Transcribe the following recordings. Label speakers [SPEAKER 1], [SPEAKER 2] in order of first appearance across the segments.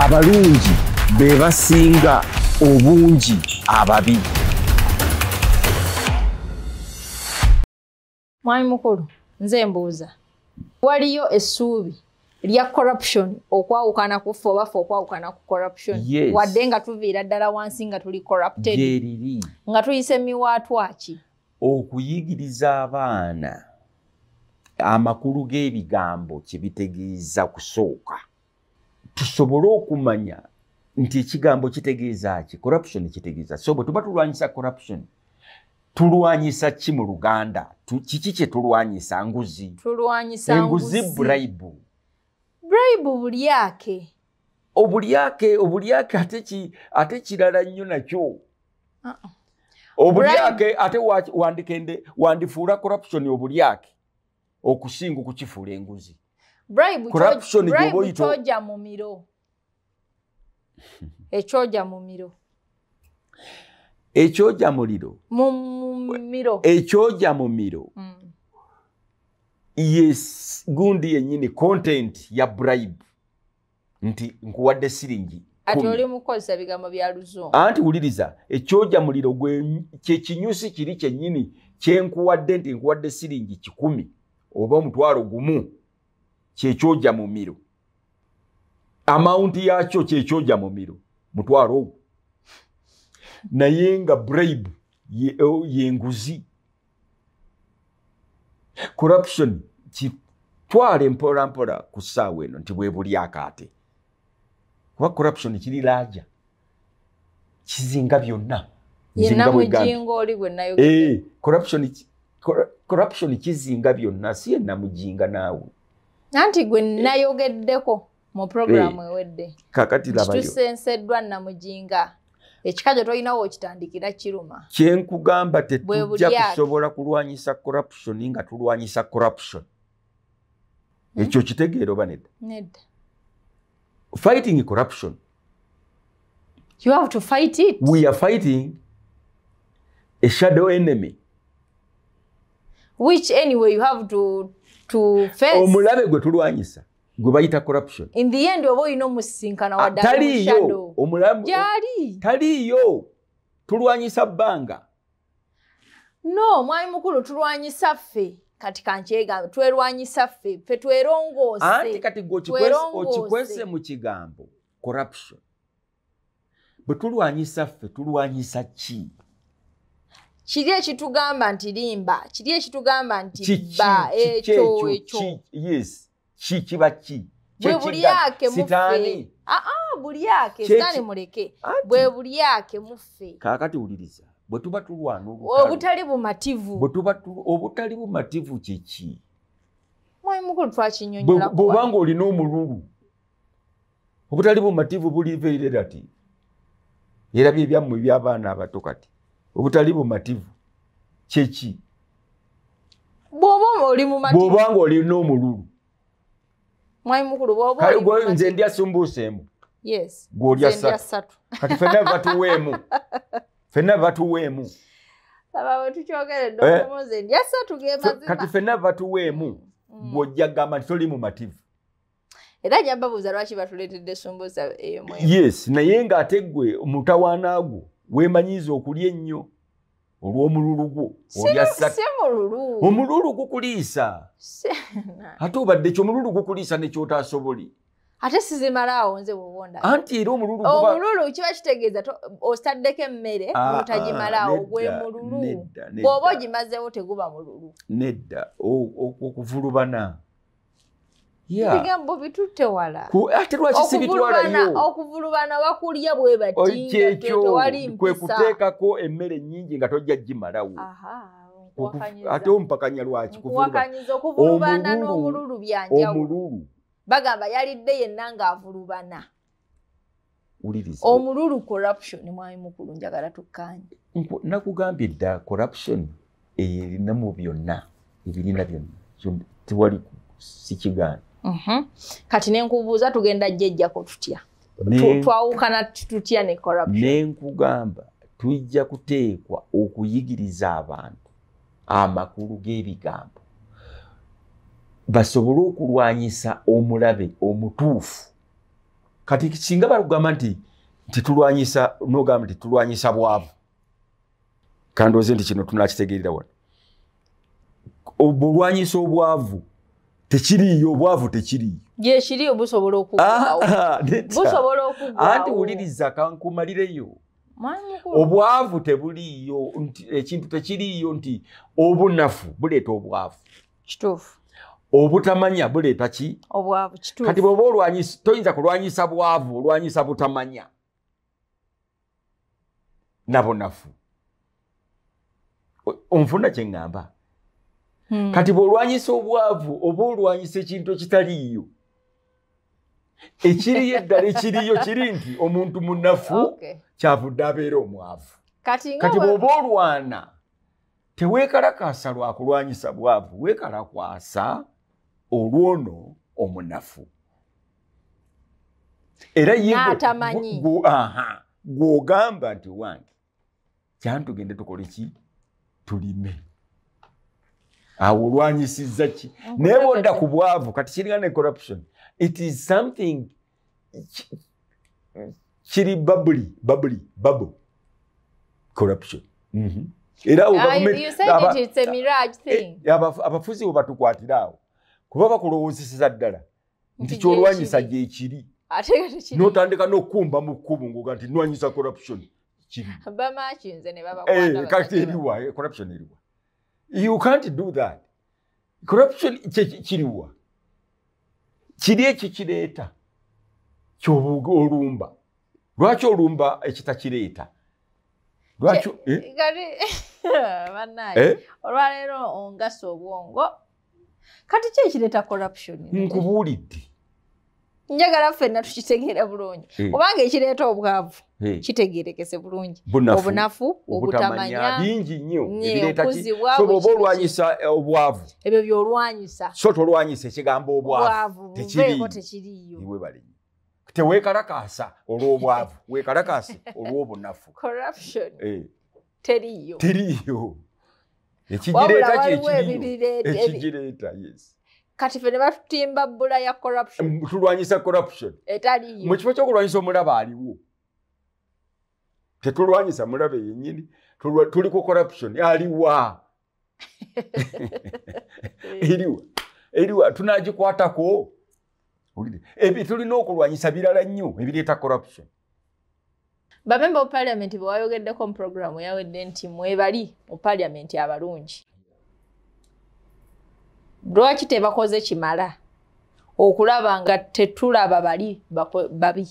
[SPEAKER 1] abalungi bebasinga obungi ababi
[SPEAKER 2] mwami mukulu nze mbuuza waliyo essuubi lya corruption okwawukana kuffe obaffe okwawukana ku corruption wadde nga tuviira ddala wansi nga tuli corruptedd nga tuyise miwaatwaki
[SPEAKER 1] okuyigiriza abaana amakulu g'ebigambo kye bitegeeza kusooka tusobole okumanya nti ekigambo kitegeeza ki corruption kitegeeza so bwe tuba tulwanyisa corruption tulwanyisa ki mu luganda kiki kye tulwanyisa nguzi enguzi buraibu
[SPEAKER 2] buraibu bulyake
[SPEAKER 1] obulyake obulyake ate ate kirala nnyo nakyo uh-uh. obulyake ate wandikende wandifuula corruption obulyake okusinga okukifuula enguzi
[SPEAKER 2] bribekyoja mu miro ekyoja mu miro
[SPEAKER 1] ekyoja muliro
[SPEAKER 2] mumiro
[SPEAKER 1] ekyoja mu miro gundi yenyini content ya bribe nti nkuwadde siringi anti wuliriza ekyoja muliro kyekinyusi kiri kyenyini kyenkuwadde nti nkuwadde siringi kikumi oba omutwalo gumu kyekyojja mu miro amawunti yakyo kyekyojja mu miro mutwalo ogwo naye nga buraibu yenguzi corruption kitwale mpolampola ku ssaawa eno nti bwebulyaka ate kuba corruption kiri laaja kizinga byonna eh, corruption kizinga byonna si yenamujinga naawe
[SPEAKER 2] Nanti gwe eh, eh. nayogeddeko mu programu eh, ewedde.
[SPEAKER 1] Kakati laba yo.
[SPEAKER 2] Tusenseddwa na mujinga. Ekikajo toyina wo kitandikira kiruma.
[SPEAKER 1] Kyenkugamba te tujja kusobola kulwanyisa corruption nga tulwanyisa corruption. Hmm? Ekyo kitegeero ba nedda. Nedda. Fighting corruption.
[SPEAKER 2] You have to fight it.
[SPEAKER 1] We are fighting a shadow enemy.
[SPEAKER 2] Which anyway you have to omulabe
[SPEAKER 1] gwe tulwanyisa gwe bayita
[SPEAKER 2] corruptiontaliiyo
[SPEAKER 1] ah, taliiyo tulwanyisa bbanga
[SPEAKER 2] no mwami mukulu tulwanyisa ffe kati kankyegambe twerwanyisa ffe ffe twerongose anti kati okikwese
[SPEAKER 1] mu kigambo corruption bwe tulwanyisa ffe tulwanyisa ki
[SPEAKER 2] kiri ekitugamba nti limba kiri ekitugamba nti bba ekyo
[SPEAKER 1] ekyoki kiba ki ah, ah, bwe buli ake mufe
[SPEAKER 2] buli ake sitaani muleke bwe buli ake muffe
[SPEAKER 1] kaakati wuliriza bwetuba tulwana obutali bumativu obutali bumativu kiki bwobanga olina omululu obutali bumativu buliveirerati erabye ebyammwe ebyabaana abato kati obutali bumativu kyeki
[SPEAKER 2] bwobanga
[SPEAKER 1] olina omululu nze ndya sumbuusa emu gwolya kati fena batuweemu fena batuweemu kati fena batuweemu mm. gwojja gamba nti toli mumativu
[SPEAKER 2] era ajja mbabuuza lwaki batuleetedde sumbuusa eyo
[SPEAKER 1] yes naye ngaate gwe omutawaanagwo wemanyiiza okulya ennyo olw'omululu gwo
[SPEAKER 2] olyaomululu
[SPEAKER 1] gukuliisa ate obadde kyo omululu gukuliisa nekyotaasobole
[SPEAKER 2] ate sizimalaawo nze bwobonda
[SPEAKER 1] anti era omululuomululu
[SPEAKER 2] kiba kitegeeza ostaddeko emmere otagimalaawo ah, ah, gwe mululu bw'oba ogimazeewo teguba mululu
[SPEAKER 1] nedda okuvulubana oh, oh, ebigambo
[SPEAKER 2] bitutte walaate ah, lwaki sibitwalayo okuvulubana wakulya bwe batikyekyokwekuteekako
[SPEAKER 1] emmere nyingi nga tojja gimalawo ate omupakanya lwaki omululu
[SPEAKER 2] bagamba yalidde yenna ng'avulubana omululu corruption mwami mukulu njagala tukkanye
[SPEAKER 1] nakugambye dda corruption erinamu byonna ebirina byonna tiwali sikigaana
[SPEAKER 2] Mhm. Kati nenkubuuza tugenda jjejjako tutya.
[SPEAKER 1] Twawukana
[SPEAKER 2] tutya ne corruption.
[SPEAKER 1] Nenkugamba tujja kuteekwa okuyigiriza abantu amakulu g'ebigambo basobole okulwanyisa omulabe omutuufu kati kisinga balugamba nti tetulwanyisa nogamba nti tulwanyisa bwavu kandoze nti kino tunakitegerera wano bulwanyisa obwavu tekiriiyo obwavu tekiriiyo
[SPEAKER 2] gyekiriyo busobola okubusobola ah, okuanti
[SPEAKER 1] wuliriza kankumalireyo obwavu tebuliiyo nti ekintu eh, tekiriiyo nti obunafu buleeta obwavu kituufu obutamanya buleeta ki kati bweoba olwanyisa toyinza kulwanyisa bwavu olwanyisa butamanya nabunafu onfuna kyeŋŋamba Hmm. kati bwolwanyisa obwavu oba olwanyisa ekintu ekitaliiyo ekiriyo eddala ekiriyo kiri nti omuntu munafu kyavudde abeera omwavu
[SPEAKER 2] kati bwoba
[SPEAKER 1] olwana teweekalakaasa lwakulwanyisa bwavu weekalakwasa olwono omunafu era gwogamba nti wange kyantugende tukoleki tulime awo olwanyisiza ki naye bwodda ku bwavu kati kiringa ne corruption it is something kiri babuli babuli babu corruption mm-hmm. era eh, abafuzi we batukwatira awo kuba bakulowoozeseza ddala nti kyolwanyisa gye kiri notandika n'okkumba mu kkubu ngoga nti nwanyisa corruption kiri
[SPEAKER 2] eh, kati
[SPEAKER 1] eriwa eh, corruption eriwa You can't do that. Corruption kiriwa. Kiri ekyo kireeta olumba. Lwaki olumba ekitakireeta? Lwaki? Eh?
[SPEAKER 2] Gari banaye. Eh? Olwalero ongaso obwongo. Kati ki ekireeta corruption?
[SPEAKER 1] Nkubulidde.
[SPEAKER 2] Njagala ffenna tukitegeera bulungi. Kubanga eh. ekireeta obwavu. kitegerekese bulungi obunafu obutamanyabingiyoba
[SPEAKER 1] oba olwanyisa eh, obwavu
[SPEAKER 2] ebyo byolwanyisa so
[SPEAKER 1] tolwanyisa ekigambo obwavu tekiriiyoiwe bali teweekalakaasa olwobwavu weekalakaasa olwobunafu eh. teriiyo teriiyo ekigireeta kekirekigireeta yes
[SPEAKER 2] kati fe ne batutimba bbula ya corruption
[SPEAKER 1] tulwanyisa corruption
[SPEAKER 2] etaliyo mu kifo
[SPEAKER 1] ky'okulwanyisa omulaba aliwo tetulwanyisa mulabe yennyini tuliku corruption aliwa eriwa eriwa tunagikwatako ebi tulina okulwanyisa birala nnyo ebireeta corruption
[SPEAKER 2] bamemba bo paliament bwewayogeddeko mu programu yawedde nti mwebali mu paliament abalungi lwaki tebakoze kimala okulaba nga tetulaba bali babi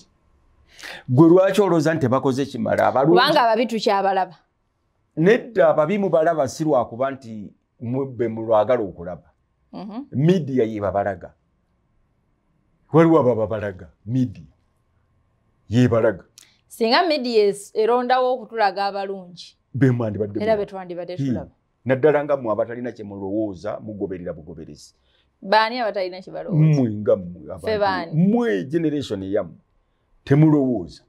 [SPEAKER 1] gwe lwaki olowooza nti tebakoze kimala abalubanga
[SPEAKER 2] ababi tukyabalaba
[SPEAKER 1] nedda ababi mubalaba si lwakuba nti mwebbe mulwagala okulaba midiya mhm. yebabalaga waliwo ababbalaga midiya yebalaga
[SPEAKER 2] singa midiya erondawo okutulaga abalungi
[SPEAKER 1] bemwandibaddeera betwandibadde tulaba naddala nga mmwe abatalina kye mulowooza mugoberera bugoberezi
[SPEAKER 2] baani abatalina kyebalowoozamwe
[SPEAKER 1] nga mmwe mmwe generation eyammwe temulowooza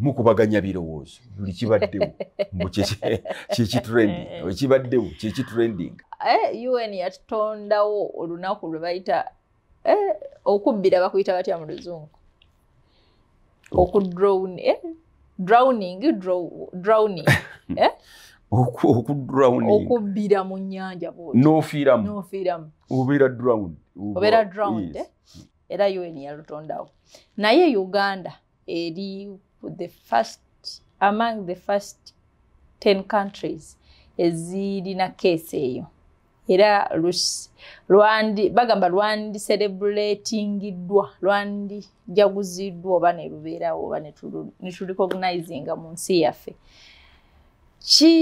[SPEAKER 1] mukubaganya birowoozo buli kibaddewo
[SPEAKER 2] mbu kyekitrending
[SPEAKER 1] ekibaddewo eh, eh. kyekitrending
[SPEAKER 2] eh, un yatondawo olunaku lwe bayita okubbira bakuyita batya mu luzungu okudrowning okubbira mu nyanja bwotnofiiramu
[SPEAKER 1] obeera drowned
[SPEAKER 2] era un yalutondawo naye uganda eri the first, among the first 10 countries ezirina kase eyo era bagamba lwandiserebulatingiddwa lwandijaguziddwa oba nelubeerawo oba netulikognizinga mu nsi yaffe ki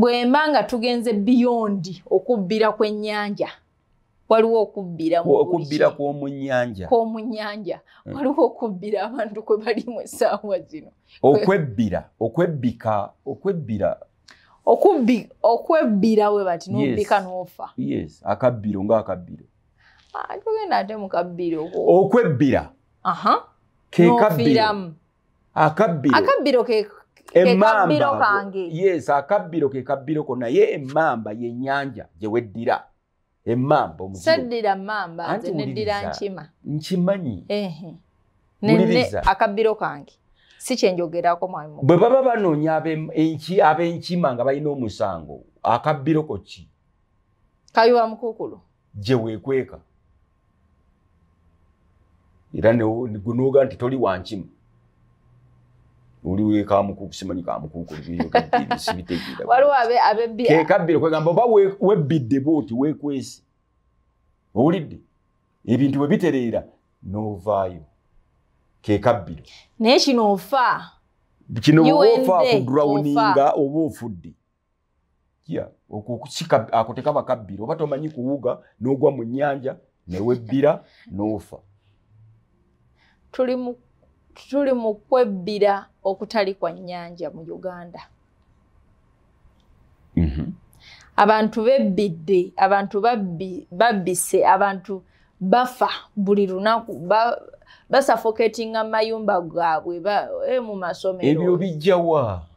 [SPEAKER 2] bwemba nga tugenze biyondi okubbira kw'ennyanja waliwo okubbira okubbira
[SPEAKER 1] kw'omu nyanja
[SPEAKER 2] kw'omu nyanja mm. waliwo okubbira abantu kwe balimu essaawa zino okwebbira
[SPEAKER 1] okwebbika okwebbira
[SPEAKER 2] okwebbira we bati nobbika n'ofa
[SPEAKER 1] yes akabbiro ngaakabbiro
[SPEAKER 2] ah, tugenda ate mukabbiro
[SPEAKER 1] okwebbira kekabbiramu akabbiro
[SPEAKER 2] akabbiro kekabbiro kange
[SPEAKER 1] yes akabbiro kekabbiro ko naye emmamba yennyanja gye weddira emmamba omusaddira
[SPEAKER 2] mmamba nze neddira nkima
[SPEAKER 1] nkimanyi
[SPEAKER 2] akabbiro kange si kyenjogerako mwami bwe
[SPEAKER 1] baba banoonya ab'enkima nga balina omusango akabbiroko ki
[SPEAKER 2] kayuba mukukulu
[SPEAKER 1] gye weekweka era guno oga nti toli wankima olikamukukusimanyikamukukkekabbirekwegambaobawebidde bwoti wekwese owulidde ebintu webitereera novaayo kekabbiro
[SPEAKER 2] naye kino ofa
[SPEAKER 1] kino ofa kudrawuninga oba ofudde ako tekaba kabbiro oba tomanyi kuwuga n'ogwa mu nyanja newebbira noofa
[SPEAKER 2] tulimu tuli mu kwebbira okutali kwa nnyanja mu uganda mm-hmm. abantu bebbidde abantu babbise abantu bafa buli lunaku basafoketinga mayumba gaabwe eh, mu masomeroebyo
[SPEAKER 1] bijjawa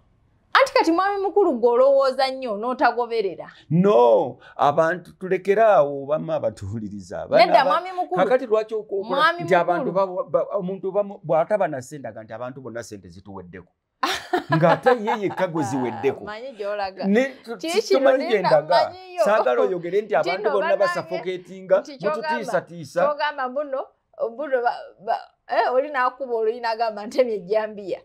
[SPEAKER 2] anti kati mwami mukulu gweolowooza nnyo n'otagoberera
[SPEAKER 1] no abantu tulekere awo bamu abatuwulirizakakati lwaki okti abantomuntu bw'ataba na sentega nti abantu bonna sente zituweddeko ng'ate ye yekka gwe ziweddeko
[SPEAKER 2] tumanyi gyendaga saagala oyogere
[SPEAKER 1] nti abantu bonna basafoketinga mututiisatiisa
[SPEAKER 2] Eh, olina eh? akuba oluyina agamba ntemye ejjambiya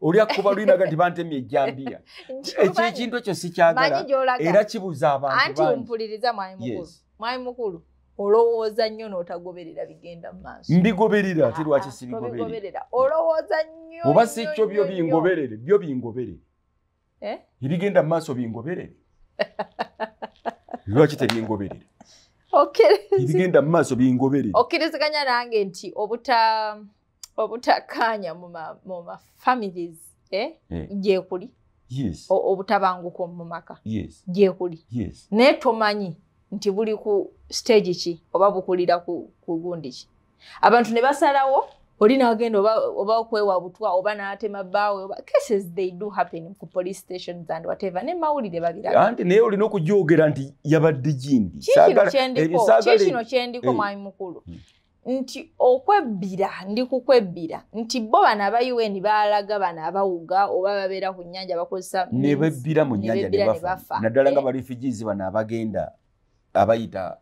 [SPEAKER 1] oli akuba luyina gamba nti bantemye ejjambiya ekyekintu ekyo sikyagala era kibuza abantumpuliriza
[SPEAKER 2] mwami mukulu mwami mukulu olowooza nnyo n'otagoberera bigenda mumaaso mbigoberera ate ah, lwaki sibigoberera olowooza nnyo oba si ekyo byo bingoberere
[SPEAKER 1] byo bingoberere eh? ebigenda mu maaso bingoberere lwaki tebingoberere ebigenda mumaaso bingoberere
[SPEAKER 2] okkiriziganya nange nti obutakkaanya mu mafamiries eh? eh. gyekuli obutabanguko mu maka gyekuli naye tomanyi nti buli ku stagi ki oba bukulira ku gundi ki abantu ne basalawo oli nagenda oba okwewa butwa oba natema bawenaye
[SPEAKER 1] olina okujogera nti yabadde gindikino kyendiko eh, eh. mwami
[SPEAKER 2] mukulu hmm. nti okwebbira ndi kukwebbira nti bo bano aba un baalaga bano abawuga oba babeera ku nyanja bakozesa
[SPEAKER 1] nebebbira mu nyanja nebafanaddala nga eh. barefugees bano abagenda abayita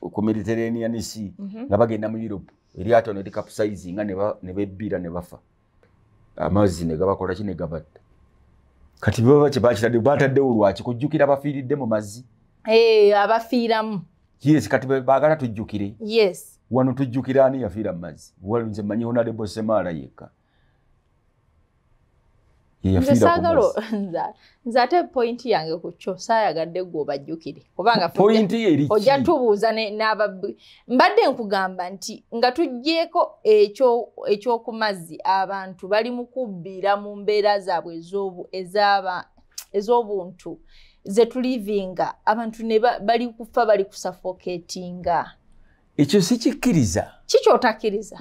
[SPEAKER 1] ku mediterranean sea mhm. nga bagenda mu europe eryato ne likapusayizinga nebebbira ne bafa amazzi negabakolaki negabadda kati baba kyebakitadde bataddewo lwaki kujjukira abafiiridde mu mazzi
[SPEAKER 2] eh, abafiiramu
[SPEAKER 1] yes kati baagala tujjukire yes wano tujjukira ani yafiira mu mazzi nze manyi honarebo semaala yekka
[SPEAKER 2] yeyafiirakunzate pointi yange kukyo saayagadde gwe obajjukire kubanaojja tubuuza nabab mbadde nkugamba nti nga tujjeeko ekyokumazzi abantu bali mu kubbira mu mbeera zaabwe ez'obuntu ze tulivinga abantu ne bali kufa bali kusafoketinga
[SPEAKER 1] ekyo sikikkiriza
[SPEAKER 2] kikyotakkiriza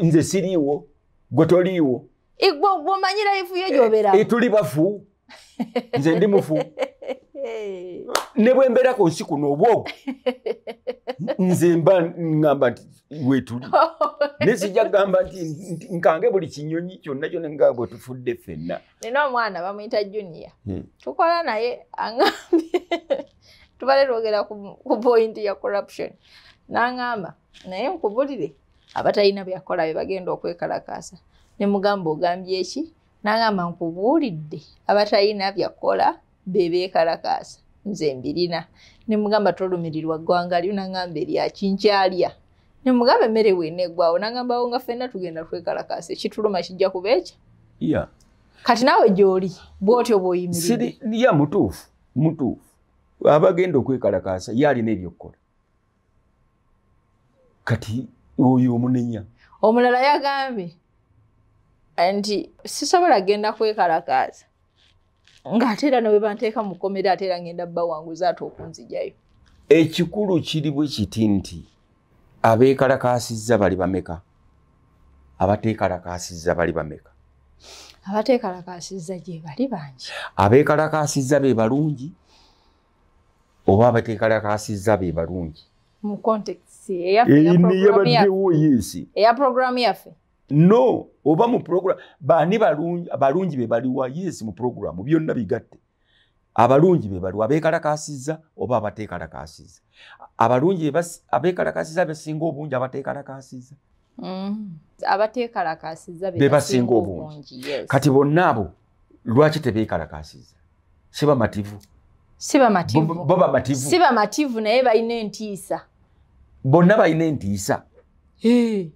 [SPEAKER 1] nze siriiwo gwe toliiwo
[SPEAKER 2] igwo gwomanyira ifu yejobera eh,
[SPEAKER 1] etuli eh, bafu nze ndi mufu ne bwembeera ku nsi kuno obwogo nze mba ŋŋamba nti wetuli
[SPEAKER 2] ne sijja kugamba
[SPEAKER 1] nti nkange buli kinyonyi kyonna kyona nga bwe tufudde ffenna
[SPEAKER 2] nina omwana bamwyita junia hmm. tukola naye aŋambye tubale twogera ku pointi ya corruption n'aŋŋamba naye nkubulire abatalina byakola bye bagenda okwekalakasa ne mugamba ogambye eki n'agamba nkubuulidde abatalina byakola bebeekalakaasa nze mbirina ne mugamba tolumirirwa ggwanga lyo n'agamba eryakinkyalya ne mugamba emmere weeneggwawo n'agambawo nga ffenna tugenda twekalakaasa ekituluma kijja kuba ekyo ya kati naawe gy'oli bw'otyo bw'oyimirire
[SPEAKER 1] ya mutuufu mutuufu abagenda okwekalakaasa ye alina ebyokukola kati oyo omunenya
[SPEAKER 2] omulala yagambye nti sisobola genda kwekalakaaza ng'ate era nebwe banteeka mu kkomera ate era ngenda bba wanguza ate okunzijayo
[SPEAKER 1] ekikulu kiri bwe kiti nti abeekalakaasizza bali bameka abateekalakaasizza bali bameka
[SPEAKER 2] abateekalakaasizza gye bali bangi
[SPEAKER 1] abeekalakaasizza be balungi oba abateekalakaasizza be balungi
[SPEAKER 2] mu kontekisi eyaffe eyaprogramu yaffe
[SPEAKER 1] no oba mu program baani abalungi bebaliwa yes mu programu byonna bigatte abalungi bebaliwa abeekalakasiza oba abateekalakasiza abalungi abeekalakasiza besinga obungi abateekalakasiza
[SPEAKER 2] mm. bebasinga obungi kati
[SPEAKER 1] bonna abo lwaki tebeekalakasiza sibamativu
[SPEAKER 2] sibamativu naye balina entiisa
[SPEAKER 1] bonna balina entiisa eh.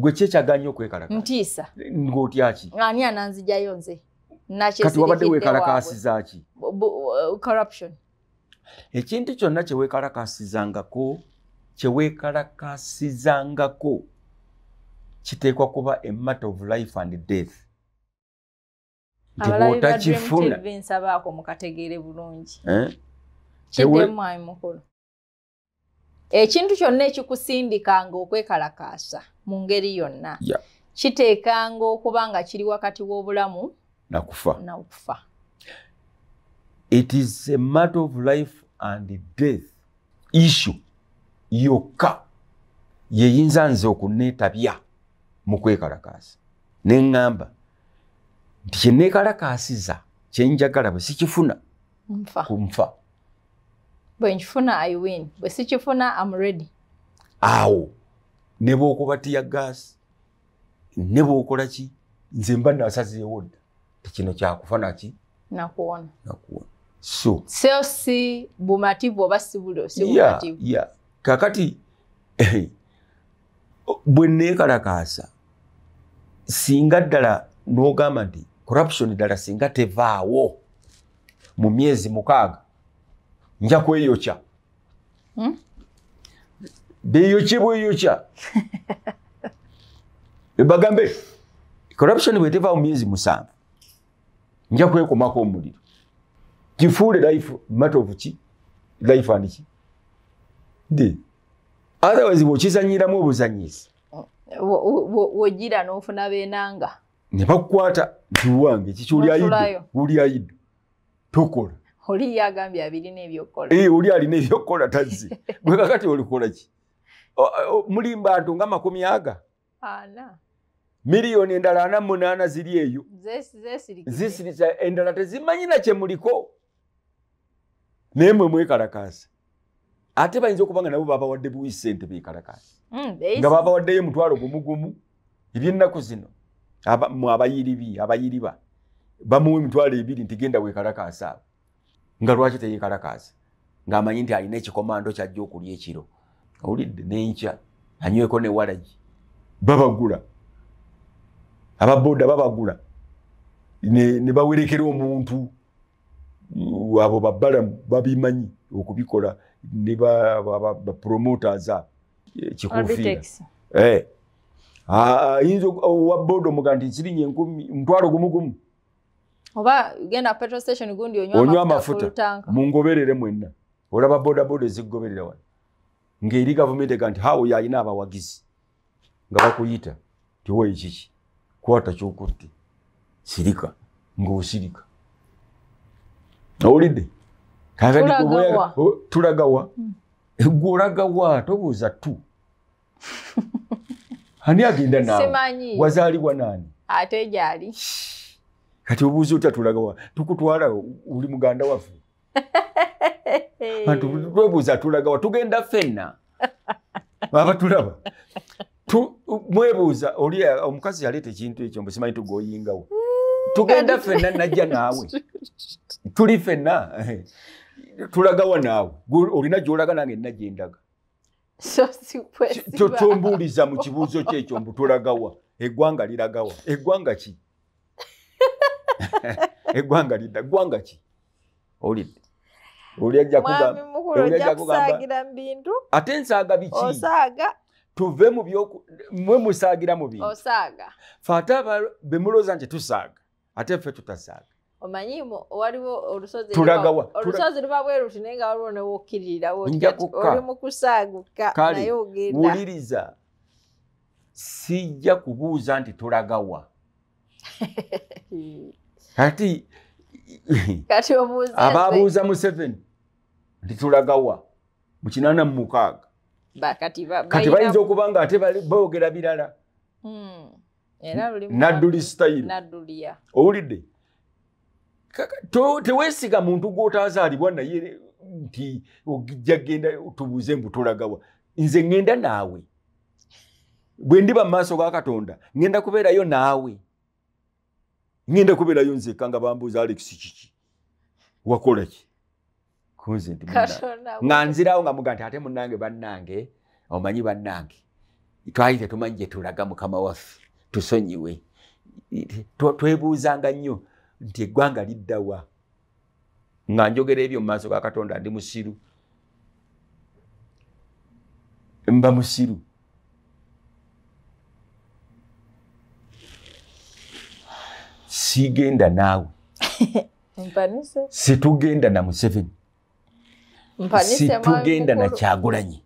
[SPEAKER 1] gwe kyekyaganya okwekalakasa ntiisa ngaotyaki
[SPEAKER 2] ani ananzijayo nze kati wabadde weekalakaasizaaki uh,
[SPEAKER 1] ekintu kyonna kyeweekalakaasizangako kyeweekalakaasizangako kiteekwa kuba a matter of life and death ntibwotakifunansabaako
[SPEAKER 2] mukategeere bulungi eh? ekintu kyonna ekikusindikanga okwekalakaasa mu ngeri yonna kiteekanga okuba nga kiri wakati w'obulamu nakufa nakufa
[SPEAKER 1] it is a matter of life and death issue yokka yeyinza nze okuneetabya mu kwekalakaasa ne ŋŋamba nti kyeneekalakaasiza kyenjagala bwe sikifuna ku nfa
[SPEAKER 2] bwe nkifuna iwin bwe sikifuna amredi
[SPEAKER 1] awo ne bwokuba tiya gaasi ne bwokola ki nze mba nasazeewo dda tekino kyakufa naki nakuwona nakuwona so
[SPEAKER 2] so si bumativu oba sibulosiya
[SPEAKER 1] kakati bwe neekalakaasa singa ddala n'ogamba nti corruption ddala singa tevaawo mu myezi mukaaga nja kweyokya hmm? biyuki buyuka ebagambe corruption bweteva mumyezi musanvu nja kwekomako omuliro kifuule life matter of ki life and ki di otherwise bwokizanyiramu obuzanyisa
[SPEAKER 2] eh, wogira nofuna benanga
[SPEAKER 1] nebakukwata niwange kikyoliaidu tokola
[SPEAKER 2] oli yagambye abirina ebyokkola
[SPEAKER 1] eh, oli alina ebyokkola tazze gwekakati olikolaki muli mbantu nga makumi aga miliyoni endala ana munana ziri eyo zisirisa endala tezimanyina kyemuliko naye mwe mwekalakasa ate bayinza okuba nga nabo babawadde buwi sente bekalakasa
[SPEAKER 2] hmm, nga babawaddeyo
[SPEAKER 1] mutwalo gumugumu ebyennaku zino mw abayiribi abayiriba bamuwa emitwalo ebiri nti genda wekalakasa nga lwaki teyekalakasa ngaamanyi nti alina ekikomando kyajja okulya ekiro awulidde nenkya anyweko ne waragi babagula ababooda babagula ne bawerekera omuntu abo babbala babimanyi okubikola ne bapromoters eh, kikufiira eh. ah, yinza owabooda oh, omugaa nti nsirinya enkumi omutwalo gumugumu
[SPEAKER 2] onywa amafuta
[SPEAKER 1] mungoberere mwenna olaba boodabooda ezikugoberera wano ngeri gavumenti ega nti hawo yalina abawagizi nga bakuyita tiwoyi kiki kwata kyokutte sirika ngaosirika owulidde tulagawa egwolagawa hmm. tobuuza tu ani agenda nawe wazaalibwa naani
[SPEAKER 2] ate gyali
[SPEAKER 1] kati obuuza otya tulagawa tukutwala oli muganda waffe Eh. bantu webuuza tulagawa tugenda ffenna aba tulaba mwebuuza oli omukazi yaleeta ekintu ekyo mbusimanyi tugaoyingawo mm, tugenda ffenna najja naawe tuli ffenna tulagawa naawe olina gyolaga nange nina gyendaga
[SPEAKER 2] tombuuliza mu kibuuzo kyekyo
[SPEAKER 1] mbu tulagawa eggwanga liragawa eggwanga ki eggwanga lidda ggwanga ki olidde olyajjakugamba bintu ate nsaaga biki osaaga tuve mubyomwe musaagira mu bintu
[SPEAKER 2] osaaga
[SPEAKER 1] fe ate aba be muloza nti tusaaga ate ffe tutasaaga
[SPEAKER 2] omanyi waliwo olusozi luba bwe ruti naye nga waliwo newookkiririrawo oli mu kusaaguka naye ogendawuliriza
[SPEAKER 1] sijja kubuuza nti tulagawa ati
[SPEAKER 2] kati obuuza aba abuuza
[SPEAKER 1] museveni nti tulagawa mu kinaana mu mukaaga
[SPEAKER 2] kati bayinza
[SPEAKER 1] okuba nga ate boogera birala
[SPEAKER 2] hmm, nadduli
[SPEAKER 1] sitayiri owulidde teweesiga muntu gwotazaalibwa naye nti ojja genda tubuuze mbu tulagawa nze ŋŋenda naawe bwe ndiba mu maaso ga katonda ŋŋenda kubeerayo naawe na ŋenda kubeerayo nzeka nga bambuuza alex kiki wakolaki nga nzirawo nga muga nti ate munange bannange omanyi bannange twali tetumanyi gyetulaga mukama waffe tusonyiwe twebuuzanga nnyo nti eggwanga liddawa nga njogera ebyo mumaaso ga katonda ndi musiru mba musiru sigenda naawe situgenda na museveni
[SPEAKER 2] situgenda na kyagulanyi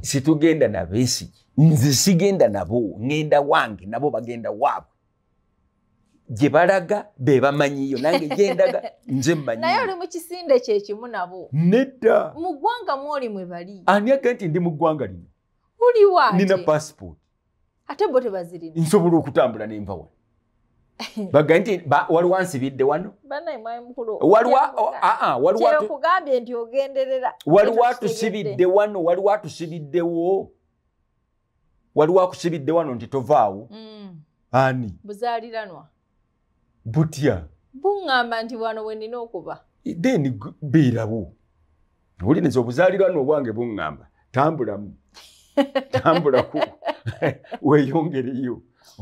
[SPEAKER 1] situgenda na besigi nze sigenda nabo ŋenda wange nabo bagenda waabwe gye balaga be bamanyiyo nange gyendaga nze mmanynaye oli
[SPEAKER 2] mukisinde kyekimu nabo
[SPEAKER 1] nedda
[SPEAKER 2] muggwanga mwoli mwe bali
[SPEAKER 1] ani aga nti ndi muggwanga lino
[SPEAKER 2] uliwa nina passport ate bo tebazirina
[SPEAKER 1] nsobola okutambula nenva wano baga nti waliwo ansibidde
[SPEAKER 2] wanowaliwo atusibidde
[SPEAKER 1] wano waliwo atusibiddewo waliwo akusibidde wano nti tovaawo mm. ani
[SPEAKER 2] buzaaliranwa butya buŋamba nti wano wenina okuba
[SPEAKER 1] then beerawo owulineza obuzaaliranwa obwange buŋamba tambulamu tambulaku weeyongereyo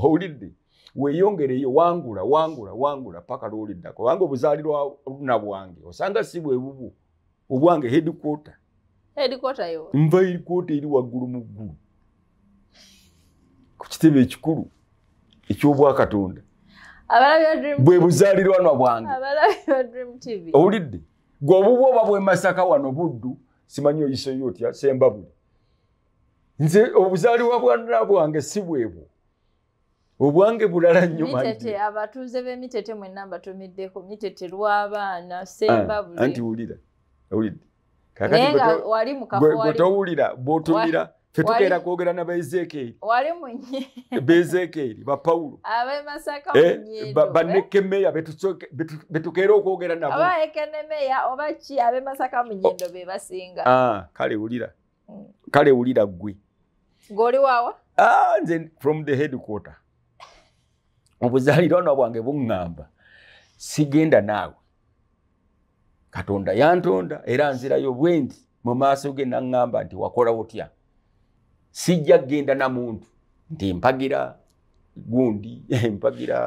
[SPEAKER 1] owulidde weeyongereyo wangula wangula wangula paka lwoliddako kubanga obuzaalirwa buna bwange osanga si bwe bubu obwange hedikota nva hedikota eri waggulu mu ggulu ku kitebe ekikulu ekyobwakatonda
[SPEAKER 2] bwe buzaalirwana bwange owulidde
[SPEAKER 1] gweobubwa oba bwe masaka wano buddu simanyi oyiseyo otya sembabuli nze obuzaalirwa bwana bwange si bwebwo obwange bulala nnyomitete
[SPEAKER 2] abatuuze b'emitete mwenna mbatumiddeko mitete lw'abaana sembabulanti ah,
[SPEAKER 1] wulira wulidde
[SPEAKER 2] kakatiwalimukatowulira
[SPEAKER 1] bwotumira fetugenda kwogera na baezekeri bezekeri bapawulo
[SPEAKER 2] eh, bannekemeya
[SPEAKER 1] eh? betukeera okwogera
[SPEAKER 2] nabokale
[SPEAKER 1] oh. wulira ah, kale wulira mm. gwe
[SPEAKER 2] ngoliwawa
[SPEAKER 1] ah, nze from the headquarter obuzaaliranwa bwange buŋŋamba sigenda naawe katonda yantonda era nzirayo bwe nti mu maaso ge naŋŋamba nti wakola otya sijja kgenda na muntu nti mpagira gundi mpagira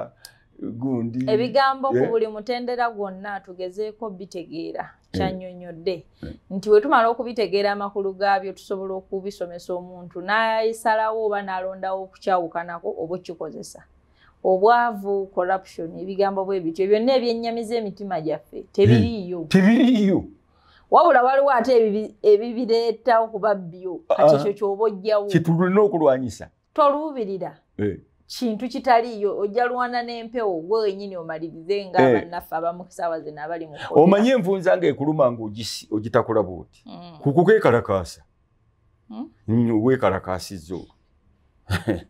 [SPEAKER 1] gundi ebigambo ku eh? buli
[SPEAKER 2] mutendera gwonna tugezeeko bitegeera eh. kyannyonnyodde eh. nti we tumala okubitegeera amakulu gaabyo tusobola okubisomesa omuntu n'ayisalawo oba n'alondawo okukyawukanako oba okukikozesa obwavu corruption ebigambo bwebityo byonna ebyennyamiza emitima gyaffe tebiriiyo
[SPEAKER 1] tebiriiyo
[SPEAKER 2] wabula waliwo ate ebibireeta okubabbyo ah, kati ah. ekyo kyoba ojjawo
[SPEAKER 1] kitulina okulwanyisa
[SPEAKER 2] tolubirira eh. kintu kitaliiyo ojja lwana n'empewo gwewenyini omalirize nga eh. bannaffe abamusawa zina abali mu omanye
[SPEAKER 1] envunza nga ekuluma nga ogitakula booti hmm. kukukwekalakaasa hmm? weekalakaasizza olwo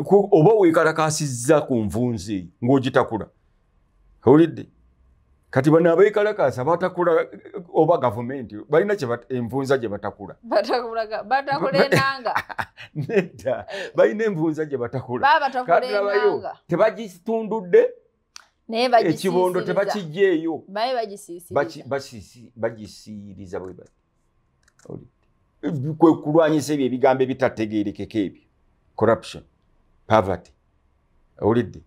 [SPEAKER 1] oba weekalakaasizza ku nvunzi ng'ogitakula owulidde kati bano abeekalakaasa batakula eh, oba gavumenti balina envunza gye batakula nedda balina envunza gye batakulakatirabayo tebagitundudde
[SPEAKER 2] ekibondo tebakijjaeyo
[SPEAKER 1] bagisiiriza bwe ba kwe kulwanyisa ebyo ebigambo ebitategeerekeko ebyo corruption poverty olidde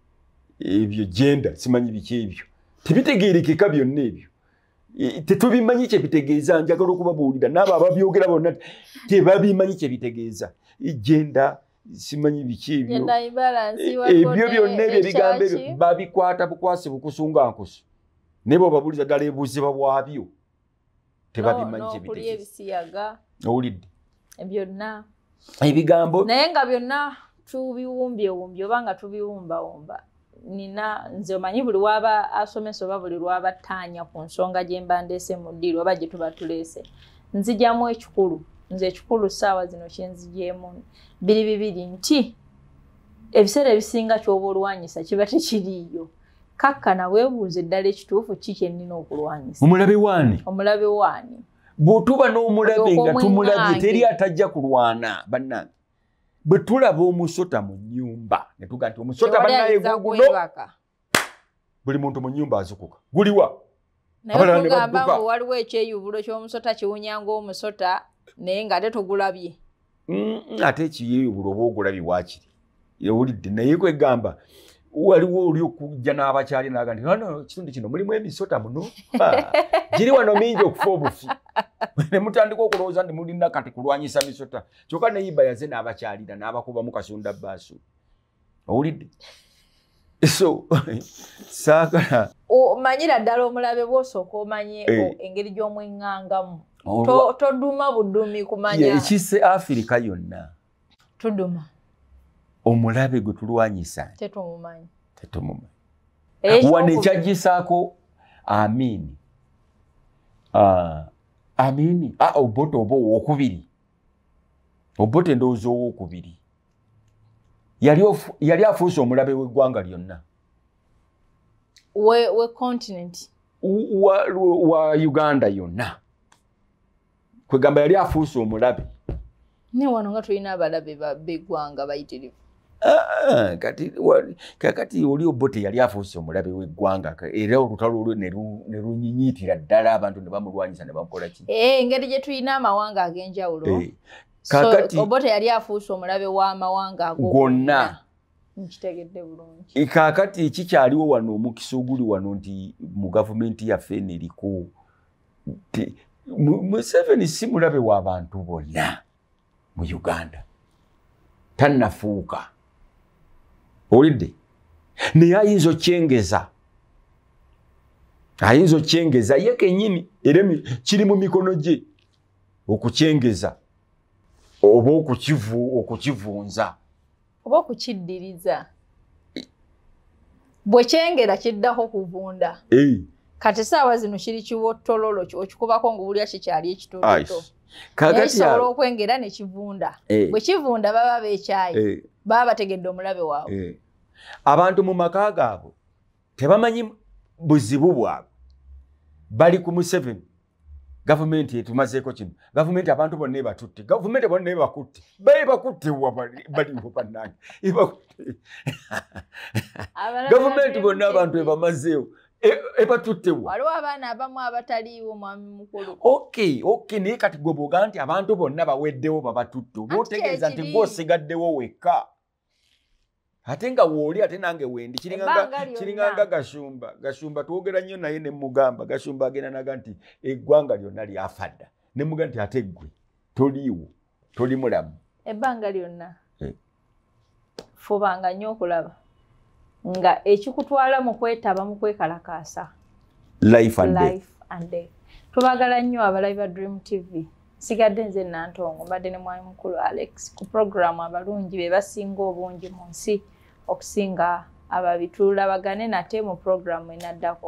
[SPEAKER 1] ebyo jenda simanyi biki ebyo tebitegerekeka byonna ebyo e, tetubimanyi kyebitegeeza njagala okubabuulira naabo ababyogera bonna tebabimanyi kyebitegeeza jenda e, simanyi biki ebyo
[SPEAKER 2] e, ebyo byonna ebyo ebigambo ebyo
[SPEAKER 1] babikwata bukwasi bukusunga nkusu naye bwebabuuliza ddala ebuuzibwa bwabyo tebabimanyi
[SPEAKER 2] kyebitegeeza owulidde ebyonna ebigambo naye nga byonna tubiwumbyewumbye oba nga tubiwumbawumba nina nze omanyi buli waba asomesa oba buli lwaba ttaanya ku nsonga gye mba ndeese mu ddiiri oba gye tuba tuleese nzijamu ekikulu nze ekikulu saawa zino kyenzijeemu biri bibiri nti ebiseera ebisinga kyoba olwanyisa kiba tekiriiyo kakkana weebuuza eddala ekituufu ki kyenina okulwanyisa
[SPEAKER 1] omulabe waani
[SPEAKER 2] omulabe waani
[SPEAKER 1] bwotuba n'omulabe nga tumulabye teri atajja kulwana bannange bwe tulaba omusota mu nyumba ne tuga nti omusota banaye guguno buli muntu mu nyumba azukuka guliwa nayetugamba nga
[SPEAKER 2] waliwo ekyeyubulo ky'omusota kiwunya ngaomusota naye nga te togulabye ate
[SPEAKER 1] ekiyeyubulo oba ogulabye waakiri owulidde naye kwegamba waliwo oli okujja n'abakyali naga nti kitundu kino mulimu emisota muno ah, giri wano mingi okufa obufi nemutandika okulowooza nti mulina kati kulwanyisa misota kyokka neyiba yaze n'abakyalira n'abakuba mu kasunda baasu owulidde so saagala
[SPEAKER 2] omanyira ddala omulabe bwosooka omanye eh. engeri gy'omwengangamu todduma buddumi kumanya
[SPEAKER 1] ekise afirika yonna tuduma omulabe gwe tulwanyisa
[SPEAKER 2] tetumumanyi
[SPEAKER 1] tetumumanyi wano ekyagisaako amiini ah. amini aa ah, ah, obote oba owokubiri obote ndowooza owokubiri yali, yali afuuse omulabe weggwanga lyonna
[SPEAKER 2] wecontinent
[SPEAKER 1] wa, wa, wa uganda yonna kwegamba yali afuuse omulabe
[SPEAKER 2] newano nga tulina abalabe beggwanga bayitirivu
[SPEAKER 1] Ah, kati kakati oli obote yali afuuse omulabe weggwanga era olutalo olwo ne lunyinyiitira ddala abantu ne bamulwanyisa ne bamukola ki
[SPEAKER 2] eh, engeri gye tulina amawanga ag'enjawulo eh, obote yali afuuse omulabe w'amawanga gwonna nkitegedde
[SPEAKER 1] bulungi eh, kakati kikyaliwo wano omukisa oguli wano nti mu gavumenti yaffe neriko museveni si mulabe w'abantu bonna mu uganda tannafuuka olidde naye ayinza okyengeza ayinza okyengeza ye kenyini era kiri mu mikono gye okukyengeza oba okukivunza
[SPEAKER 2] oba okukiddiriza bwekyengera kiddako kuvunda kati saawa zino kiri kiwotololo okikubako ngaobulya kikyali ekitoloto
[SPEAKER 1] kisobola
[SPEAKER 2] okwengera nekivunda bwekivunda baba bekyayi hey. baba bategedde omulabe waabwe
[SPEAKER 1] eh. abantu mu maka gaabwe tebamanyi buzibu bwabwe bali ku museveni gavumenti etumazeeko kino gavumenti abantu bonna ebatutte gavumenti bonna ebakutte baebakutte baliwo bannange
[SPEAKER 2] gavumenti bonna
[SPEAKER 1] abantu ebamazeewo e, ebatuttewa
[SPEAKER 2] waliwo abaana abamu abataliiwo mwami mukulu
[SPEAKER 1] oky ok naye kati gwe boga nti abantu bonna baweddewo babatutte obaotegeeza nti gwosigaddewo wekka ate nga wooli ate nange wendi kiringanga gashumba gashumba twogera nnyo naye nemugamba gashumba agenda naga nti eggwanga lyonna lyafadda nemugamba nti ate gwe toliiwo toli mulamu
[SPEAKER 2] ebbanga lyonna eh. fubanga nnyo okulaba nga ekikutwala mu kwetaba mu kwekalakaasa tubagala nnyo abalayi ba dream tv sigadde nze nantongo mbadde ne mwami mukulu alex ku puroguramu abalungi be basinga obungi mu nsi okusinga ababitululabagane nate mu pulogulaamu enaddako